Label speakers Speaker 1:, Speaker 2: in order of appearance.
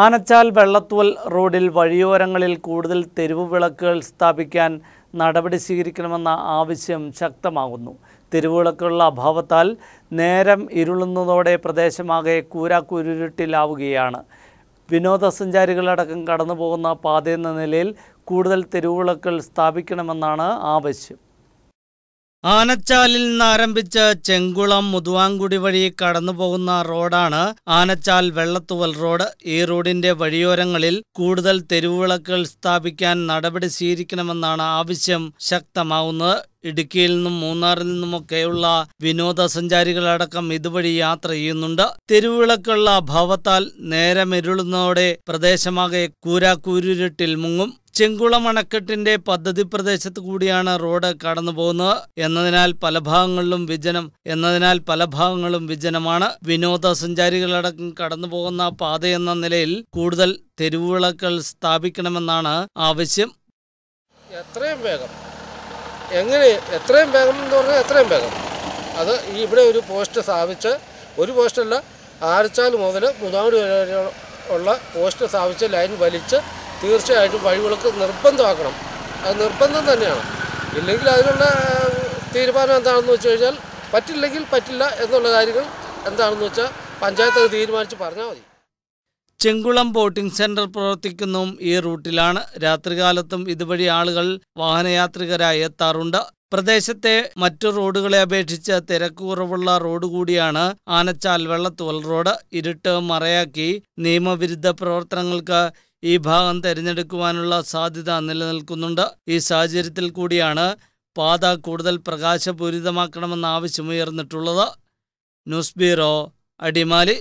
Speaker 1: ആനച്ചാൽ വെള്ളത്തുവൽ റോഡിൽ വഴിയോരങ്ങളിൽ കൂടുതൽ തെരുവ് വിളക്കുകൾ സ്ഥാപിക്കാൻ നടപടി സ്വീകരിക്കണമെന്ന ആവശ്യം ശക്തമാകുന്നു തെരുവിളക്കുകളുടെ അഭാവത്താൽ നേരം ഇരുളുന്നതോടെ പ്രദേശമാകെ കൂരാക്കുരുട്ടിലാവുകയാണ് വിനോദസഞ്ചാരികളടക്കം കടന്നു പോകുന്ന പാതയെന്ന നിലയിൽ കൂടുതൽ തെരുവിളക്കുകൾ സ്ഥാപിക്കണമെന്നാണ് ആവശ്യം ആനച്ചാലിൽ നിന്നാരംഭിച്ച് ചെങ്കുളം മുതുവാങ്കുടി വഴി കടന്നുപോകുന്ന റോഡാണ് ആനച്ചാൽ വെള്ളത്തുവൽ റോഡ് ഈ റോഡിന്റെ വഴിയോരങ്ങളിൽ കൂടുതൽ തെരുവുവിളക്കുകൾ സ്ഥാപിക്കാൻ നടപടി സ്വീകരിക്കണമെന്നാണ് ആവശ്യം ശക്തമാവുന്നത് ഇടുക്കിയിൽ നിന്നും മൂന്നാറിൽ നിന്നുമൊക്കെയുള്ള വിനോദസഞ്ചാരികളടക്കം ഇതുവഴി യാത്ര ചെയ്യുന്നുണ്ട് തെരുവിളക്കുള്ള അഭാവത്താൽ നേരമിരുളുന്നതോടെ പ്രദേശമാകെ കൂരാക്കൂരുരുട്ടിൽ മുങ്ങും ചെങ്കുളം അണക്കെട്ടിന്റെ പദ്ധതി പ്രദേശത്ത് കൂടിയാണ് റോഡ് കടന്നു പോകുന്നത് എന്നതിനാൽ പല ഭാഗങ്ങളിലും വിജനം എന്നതിനാൽ പല ഭാഗങ്ങളും വിജനമാണ് വിനോദസഞ്ചാരികളടക്കം കടന്നു പോകുന്ന പാതയെന്ന നിലയിൽ കൂടുതൽ തെരുവുവിളക്കൾ സ്ഥാപിക്കണമെന്നാണ് ആവശ്യം
Speaker 2: എത്രയും വേഗം എങ്ങനെ എത്രയും വേഗം എന്ന് പറഞ്ഞാൽ എത്രയും വേഗം അത് ഇവിടെ ഒരു പോസ്റ്റ് സ്ഥാപിച്ച് ഒരു പോസ്റ്റല്ല ആരച്ചാൽ മുതൽ മുതാമൂടി ഉള്ള പോസ്റ്റ് സ്ഥാപിച്ച് ലൈൻ വലിച്ച് തീർച്ചയായിട്ടും വഴിവിളക്ക് നിർബന്ധമാക്കണം അത് നിർബന്ധം തന്നെയാണ് ഇല്ലെങ്കിൽ അതിനുള്ള തീരുമാനം എന്താണെന്ന് വെച്ച് കഴിഞ്ഞാൽ പറ്റില്ലെങ്കിൽ പറ്റില്ല എന്നുള്ള കാര്യങ്ങൾ എന്താണെന്ന് വെച്ചാൽ പഞ്ചായത്ത് അത് തീരുമാനിച്ച് പറഞ്ഞാൽ മതി
Speaker 1: ചെങ്കുളം ബോട്ടിംഗ് സെന്റർ പ്രവർത്തിക്കുന്നതും ഈ റൂട്ടിലാണ് രാത്രികാലത്തും ഇതുവഴി ആളുകൾ വാഹനയാത്രികരായി എത്താറുണ്ട് പ്രദേശത്തെ മറ്റു റോഡുകളെ അപേക്ഷിച്ച് തിരക്കുറവുള്ള റോഡ് കൂടിയാണ് ആനച്ചാൽ വെള്ളത്തുവൽ റോഡ് ഇരുട്ട് മറയാക്കി നിയമവിരുദ്ധ പ്രവർത്തനങ്ങൾക്ക് ഈ ഭാഗം തിരഞ്ഞെടുക്കുവാനുള്ള സാധ്യത നിലനിൽക്കുന്നുണ്ട് ഈ സാഹചര്യത്തിൽ കൂടിയാണ് പാത കൂടുതൽ പ്രകാശപൂരിതമാക്കണമെന്ന ആവശ്യമുയർന്നിട്ടുള്ളത് ന്യൂസ് ബ്യൂറോ അടിമാലി